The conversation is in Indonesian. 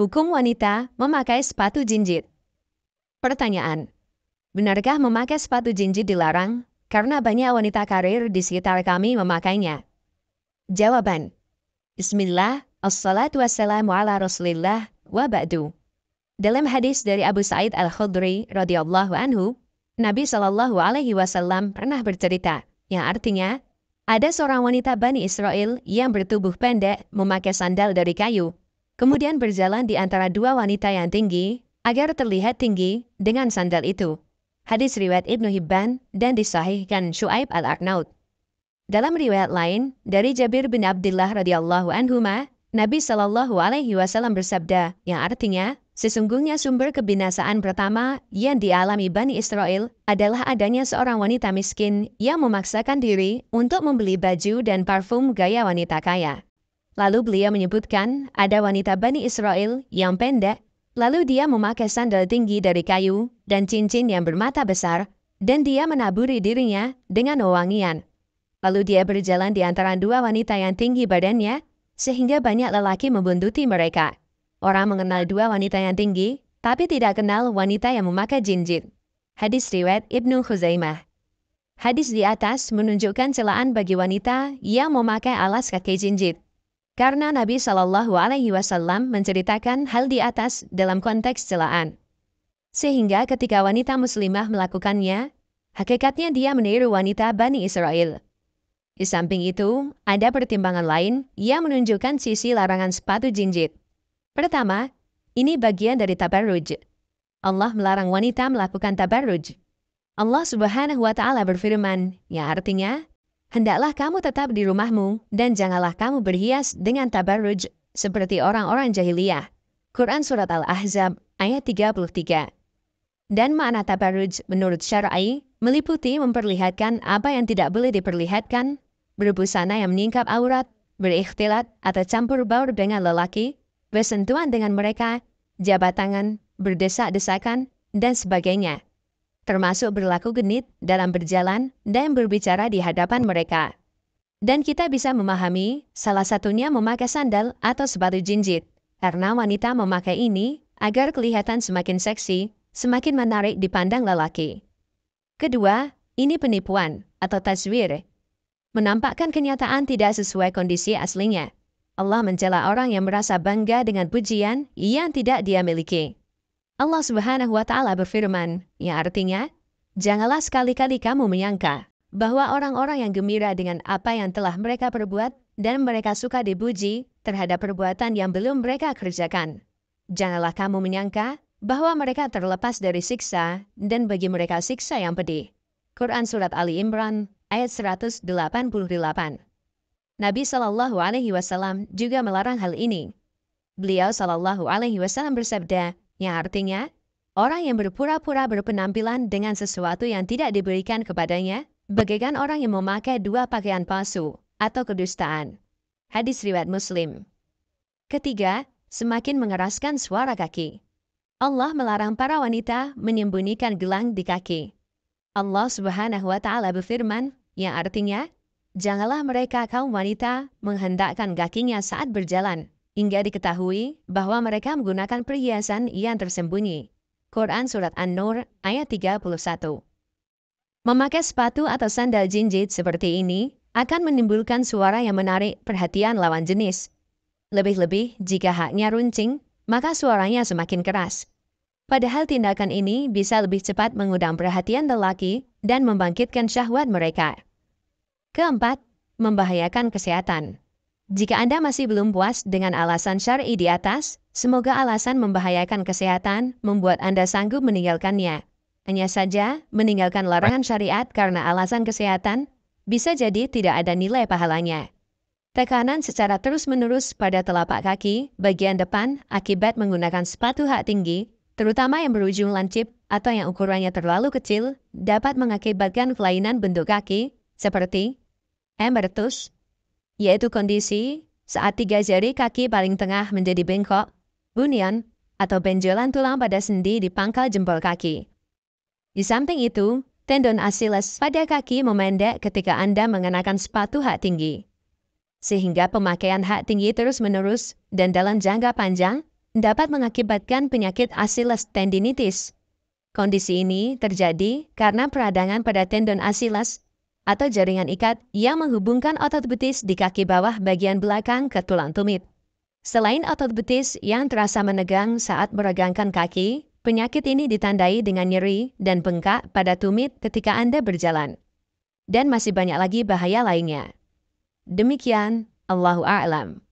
Hukum wanita memakai sepatu jinjit. Pertanyaan. Benarkah memakai sepatu jinjit dilarang? Karena banyak wanita karir di sekitar kami memakainya. Jawaban. Bismillah, assalatu wassalamu ala rasulillah, wa ba'du. Dalam hadis dari Abu Sa'id al-Khudri radhiyallahu anhu, Nabi Shallallahu alaihi wasallam pernah bercerita, yang artinya, ada seorang wanita Bani Israel yang bertubuh pendek memakai sandal dari kayu, kemudian berjalan di antara dua wanita yang tinggi, agar terlihat tinggi, dengan sandal itu. Hadis riwayat Ibnu Hibban dan disahihkan Shu'aib al-Aknaut. Dalam riwayat lain, dari Jabir bin Abdullah radhiyallahu anhuma, Nabi Shallallahu alaihi wasallam bersabda, yang artinya, sesungguhnya sumber kebinasaan pertama yang dialami Bani Israel adalah adanya seorang wanita miskin yang memaksakan diri untuk membeli baju dan parfum gaya wanita kaya. Lalu beliau menyebutkan, ada wanita Bani Israel yang pendek, lalu dia memakai sandal tinggi dari kayu dan cincin yang bermata besar, dan dia menaburi dirinya dengan wangian. Lalu dia berjalan di antara dua wanita yang tinggi badannya, sehingga banyak lelaki membuntuti mereka. Orang mengenal dua wanita yang tinggi, tapi tidak kenal wanita yang memakai jinjit. Hadis riwayat Ibnu Khuzaimah. Hadis di atas menunjukkan celaan bagi wanita yang memakai alas kaki jinjit. Karena Nabi Shallallahu Alaihi Wasallam menceritakan hal di atas dalam konteks celaan. Sehingga ketika wanita muslimah melakukannya, hakikatnya dia meniru wanita Bani Israel. Di samping itu, ada pertimbangan lain yang menunjukkan sisi larangan sepatu jinjit. Pertama, ini bagian dari tabarruj. Allah melarang wanita melakukan tabarruj. Allah Subhanahu wa taala berfirman, yang artinya, Hendaklah kamu tetap di rumahmu, dan janganlah kamu berhias dengan tabarruj seperti orang-orang jahiliyah. Quran Surat Al-Ahzab, ayat 33. Dan makna tabarruj menurut syar'i meliputi memperlihatkan apa yang tidak boleh diperlihatkan, berbusana yang meningkap aurat, berikhtilat atau campur baur dengan lelaki, bersentuhan dengan mereka, jabat tangan, berdesak-desakan, dan sebagainya termasuk berlaku genit dalam berjalan dan berbicara di hadapan mereka. Dan kita bisa memahami, salah satunya memakai sandal atau sepatu jinjit, karena wanita memakai ini agar kelihatan semakin seksi, semakin menarik dipandang lelaki. Kedua, ini penipuan atau taswir. Menampakkan kenyataan tidak sesuai kondisi aslinya. Allah mencela orang yang merasa bangga dengan pujian yang tidak dia miliki. Allah Subhanahu wa taala berfirman, yang artinya, janganlah sekali-kali kamu menyangka bahwa orang-orang yang gembira dengan apa yang telah mereka perbuat dan mereka suka dipuji terhadap perbuatan yang belum mereka kerjakan. Janganlah kamu menyangka bahwa mereka terlepas dari siksa dan bagi mereka siksa yang pedih. Quran Surat Ali Imran ayat 188 Nabi Shallallahu Alaihi Wasallam juga melarang hal ini. Beliau Shallallahu Alaihi Wasallam bersabda, yang artinya orang yang berpura-pura berpenampilan dengan sesuatu yang tidak diberikan kepadanya, bagaikan orang yang memakai dua pakaian palsu atau kedustaan. Hadis riwayat Muslim. Ketiga, semakin mengeraskan suara kaki. Allah melarang para wanita menyembunyikan gelang di kaki. Allah Subhanahu wa taala berfirman, yang artinya, janganlah mereka kaum wanita menghendakkan kakinya saat berjalan, hingga diketahui bahwa mereka menggunakan perhiasan yang tersembunyi. Quran Surat An-Nur, ayat 31. Memakai sepatu atau sandal jinjit seperti ini akan menimbulkan suara yang menarik perhatian lawan jenis. Lebih-lebih, jika haknya runcing, maka suaranya semakin keras. Padahal tindakan ini bisa lebih cepat mengundang perhatian lelaki dan membangkitkan syahwat mereka. Keempat, membahayakan kesehatan. Jika Anda masih belum puas dengan alasan syar'i di atas, semoga alasan membahayakan kesehatan membuat Anda sanggup meninggalkannya. Hanya saja, meninggalkan larangan syariat karena alasan kesehatan bisa jadi tidak ada nilai pahalanya. Tekanan secara terus-menerus pada telapak kaki, bagian depan, akibat menggunakan sepatu hak tinggi, terutama yang berujung lancip atau yang ukurannya terlalu kecil, dapat mengakibatkan kelainan bentuk kaki, seperti embertus, yaitu kondisi saat tiga jari kaki paling tengah menjadi bengkok, bunian, atau benjolan tulang pada sendi di pangkal jempol kaki. Di samping itu, tendon Achilles pada kaki memendek ketika Anda mengenakan sepatu hak tinggi. Sehingga pemakaian hak tinggi terus-menerus dan dalam jangka panjang dapat mengakibatkan penyakit Achilles tendinitis. Kondisi ini terjadi karena peradangan pada tendon Achilles atau jaringan ikat yang menghubungkan otot betis di kaki bawah bagian belakang ke tulang tumit. Selain otot betis yang terasa menegang saat meregangkan kaki, penyakit ini ditandai dengan nyeri dan bengkak pada tumit ketika Anda berjalan. Dan masih banyak lagi bahaya lainnya. Demikian, Allahu a'lam.